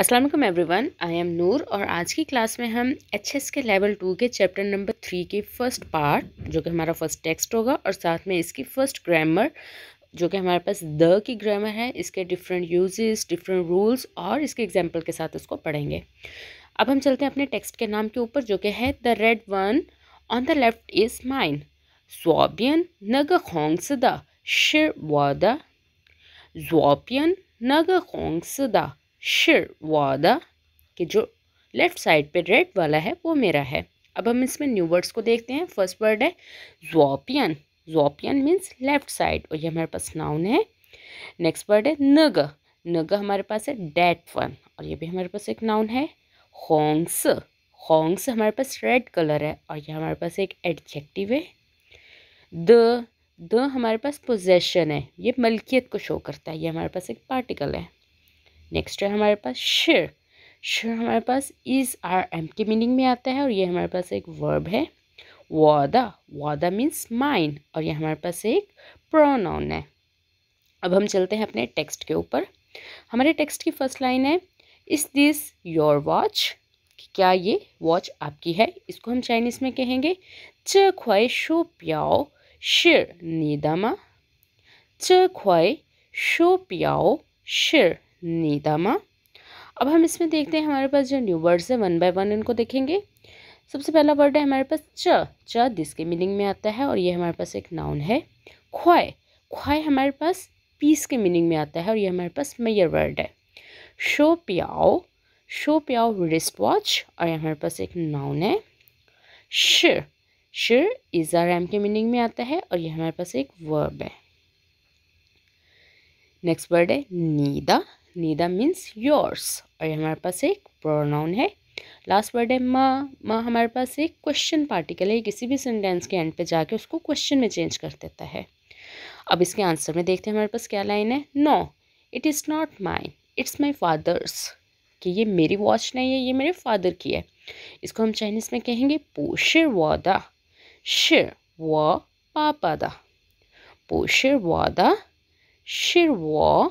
Aslam everyone I am Noor और आज की क्लास में हम H S K level two के चैप्टर नंबर थ्री के फर्स्ट पार्ट जो कि हमारा फर्स्ट टेक्स्ट होगा और साथ में इसकी फर्स्ट ग्रामर जो कि हमारे पास द की ग्रामर है इसके डिफरेंट यूजेस डिफरेंट रूल्स और इसके एग्जाम्पल के साथ उसको पढ़ेंगे अब हम चलते हैं अपने टेक्स्ट के नाम के ऊपर जो कि है the red one on the left is mine स्वाबियन नग खोंगसदा शिर वादा जोपियन नग दा शिर वादा कि जो लेफ़्ट साइड पे रेड वाला है वो मेरा है अब हम इसमें न्यू वर्ड्स को देखते हैं फर्स्ट वर्ड है जोपियन जोपियन मीन्स लेफ़्ट साइड और ये हमारे पास नाउन है नेक्स्ट वर्ड है नग नग हमारे पास है डेट वन और ये भी हमारे पास एक नाउन है होंग्स होंग्स हमारे पास रेड कलर है और ये हमारे पास एक एडजेक्टिव है द द हमारे पास पोजेशन है ये मलकियत को शो करता है ये हमारे पास एक पार्टिकल है नेक्स्ट है हमारे पास शेर शेर हमारे पास इज़ आर एम्प्टी मीनिंग में आता है और ये हमारे पास एक वर्ब है वादा वादा मीन्स माइन और ये हमारे पास एक प्रोनाउन है अब हम चलते हैं अपने टेक्स्ट के ऊपर हमारे टेक्स्ट की फर्स्ट लाइन है इस दिस योर वॉच क्या ये वॉच आपकी है इसको हम चाइनीज़ में कहेंगे च ख्वाए शो प्याओ शिर नीदमा च ख्वाए शो प्याओ शिर नीदामा अब हम इसमें देखते हैं हमारे पास जो न्यू वर्ड्स हैं वन बाय वन इनको देखेंगे सबसे पहला वर्ड है हमारे पास च च जिसके मीनिंग में आता है और ये हमारे पास एक नाउन है ख्वाय ख्वाय हमारे पास पीस के मीनिंग में आता है और ये हमारे पास मेयर वर्ड है शो प्याओ शो प्याओ रिस्ट वॉच और ये हमारे पास एक नाउन है शिर शिर इज़ा रैम के मीनिंग में आता है और ये हमारे पास एक वर्ब है नेक्स्ट वर्ड है नीदा नीदा मीन्स योर्स और ये हमारे पास एक प्रोनाउन है लास्ट वर्ड है माँ माँ हमारे पास एक क्वेश्चन पार्टिकल है किसी भी सेंटेंस के एंड पे जाके उसको क्वेश्चन में चेंज कर देता है अब इसके आंसर में देखते हैं हमारे पास क्या लाइन है no it is not mine it's my father's कि ये मेरी वॉच नहीं है ये मेरे फादर की है इसको हम चाइनीज़ में कहेंगे पोशिर वादा शिर व पापादा पोशिर वादा शिर व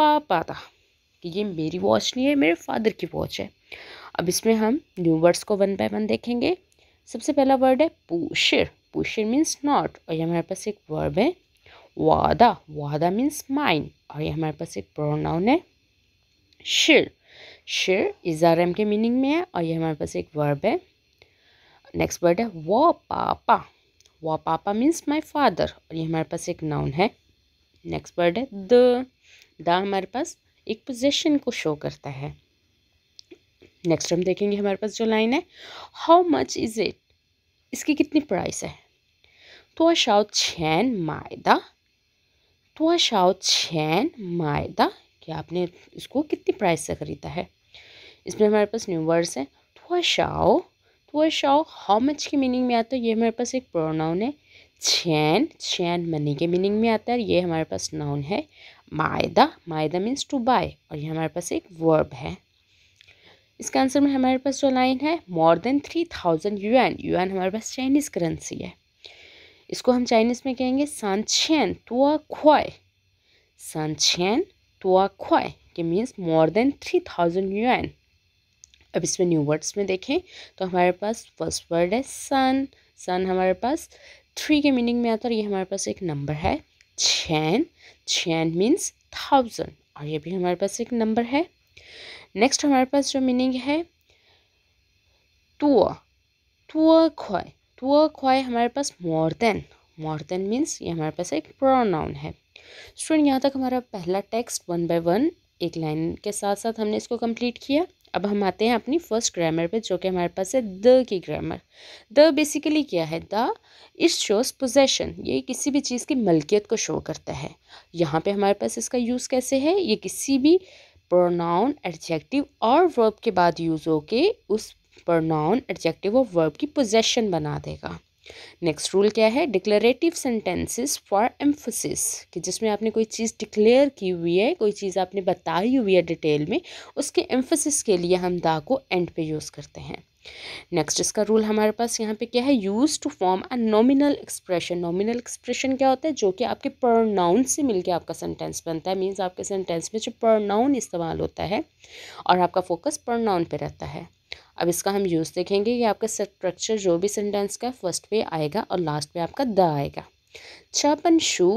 दा कि ये मेरी वॉच नहीं है मेरे फादर की वॉच है अब इसमें हम न्यू वर्ड्स को वन बाय वन देखेंगे सबसे पहला वर्ड है पुशिर पुशिर मीन्स नॉट और ये हमारे पास एक वर्ब है वादा वादा मीन्स माइंड और ये हमारे पास एक प्रोनाउन है शिर शिर इज आर एम के मीनिंग में है और ये हमारे पास एक वर्ब है नेक्स्ट वर्ड है व पापा व पापा मीन्स माई फादर और ये हमारे पास एक नाउन है नेक्स्ट वर्ड है द हमारे पास एक पोजिशन को शो करता है नेक्स्ट हम देखेंगे हमारे पास जो लाइन है हाउ मच इज़ इट इसकी कितनी प्राइस है तो अशाओ छैन मायदा तो अशाओ छैन मायदा कि आपने इसको कितनी प्राइस से ख़रीदा है इसमें हमारे पास न्यू वर्ड्स हैं तो अशाओ तो शाओ हाउ मच की मीनिंग में आता है ये हमारे पास एक प्रोनाउन है छैन छैन मनी के मीनिंग में आता है ये हमारे पास नाउन है मायदा मायदा मीन्स टू बाय और ये हमारे पास एक वर्ब है इसका आंसर में हमारे पास जो लाइन है more than three thousand yuan yuan हमारे पास चाइनीज़ करेंसी है इसको हम चाइनीज़ में कहेंगे छैन तुआ ख्वाय छैन तुआ ख्वाय के means more than three thousand yuan अब इसमें न्यू वर्ड्स में देखें तो हमारे पास फर्स्ट वर्ड है सन सन हमारे पास थ्री के मीनिंग में आता है ये हमारे पास एक नंबर है छैन छैन मीन्स थाउजेंड और ये भी हमारे पास एक नंबर है नेक्स्ट हमारे पास जो मीनिंग है तुआ तुआ ख्वाय तुआ ख्वाय हमारे पास more than more than means ये हमारे पास एक प्रोनाउन है स्टूडेंट यहाँ तक हमारा पहला टेक्स्ट वन बाय वन एक लाइन के साथ साथ हमने इसको कंप्लीट किया अब हम आते हैं अपनी फर्स्ट ग्रामर पे जो कि हमारे पास है the key grammar the basically क्या है द इट शोज पोजेशन ये किसी भी चीज़ की मलकियत को शो करता है यहाँ पे हमारे पास इसका यूज़ कैसे है ये किसी भी प्रोनाउन एडजेक्टिव और वर्ब के बाद यूज़ होके उस प्रोनाउन एडजेक्टिव और वर्ब की पोजेशन बना देगा नेक्स्ट रूल क्या है डिक्लेरेटिव सेंटेंसेस फॉर एम्फोसिस कि जिसमें आपने कोई चीज़ डिक्लेयर की हुई है कोई चीज़ आपने बताई हुई है डिटेल में उसके एम्फोसिस के लिए हम दा को एंड पे यूज़ करते हैं नेक्स्ट इसका रूल हमारे पास यहाँ पे क्या है use to form a nominal expression nominal expression क्या होता है जो कि आपके प्रोनाउन से मिलके आपका सेंटेंस बनता है मीन्स आपके सेंटेंस में जो प्रोनाउन इस्तेमाल होता है और आपका फोकस प्रोनाउन पे रहता है अब इसका हम यूज़ देखेंगे ये आपका स्ट्रक्चर जो भी सेंटेंस का फर्स्ट पे आएगा और लास्ट पे आपका द आएगा छपन शू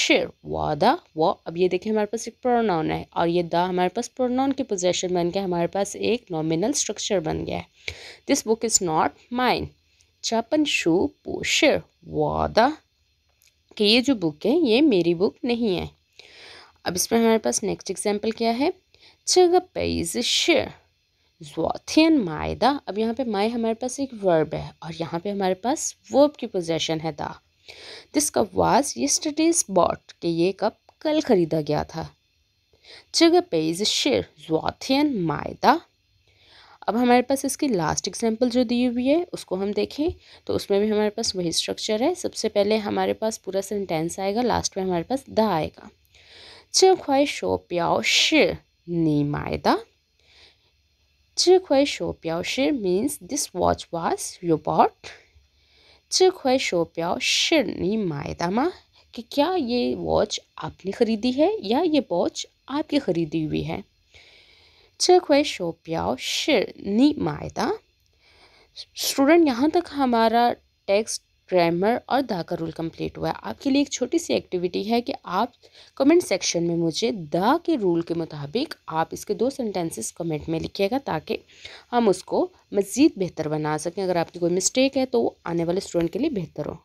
शेर वादा व अब ये देखिए हमारे पास एक प्रोनाउन है और ये द हमारे पास प्रोनाउन की पोजेशन बन गया हमारे पास एक नॉमिनल स्ट्रक्चर बन गया है this book is not mine छपन शू शेर वादा कि ये जो बुक है ये मेरी बुक नहीं है अब इसमें हमारे पास नेक्स्ट एग्जाम्पल क्या है छ पेज शेर जॉथियन मायदा अब यहाँ पे माए हमारे पास एक वर्ब है और यहाँ पे हमारे पास वर्ब की पोजेशन है दा this cup was yesterday's bought के ये कप कल खरीदा गया था जगह पे इज शेर जुआथियन मायदा अब हमारे पास इसकी लास्ट एग्जाम्पल जो दी हुई है उसको हम देखें तो उसमें भी हमारे पास वही स्ट्रक्चर है सबसे पहले हमारे पास पूरा सेंटेंस आएगा लास्ट में हमारे पास द आएगा च ख्वाहिश शो प्याओ शेर नी मायदा "智慧手表" means this watch was bought. "智慧手表是 ni maidama कि क्या ये वॉच आपने खरीदी है या ये वॉच आपकी खरीदी हुई है शो शिर नी मायदा स्टूडेंट यहाँ तक हमारा टेक्स्ट ग्रामर और द का रूल कंप्लीट हुआ है आपके लिए एक छोटी सी एक्टिविटी है कि आप कमेंट सेक्शन में मुझे द के रूल के मुताबिक आप इसके दो सेंटेंसेस कमेंट में लिखिएगा ताकि हम उसको मज़ीद बेहतर बना सकें अगर आपकी कोई मिस्टेक है तो वो आने वाले स्टूडेंट के लिए बेहतर हो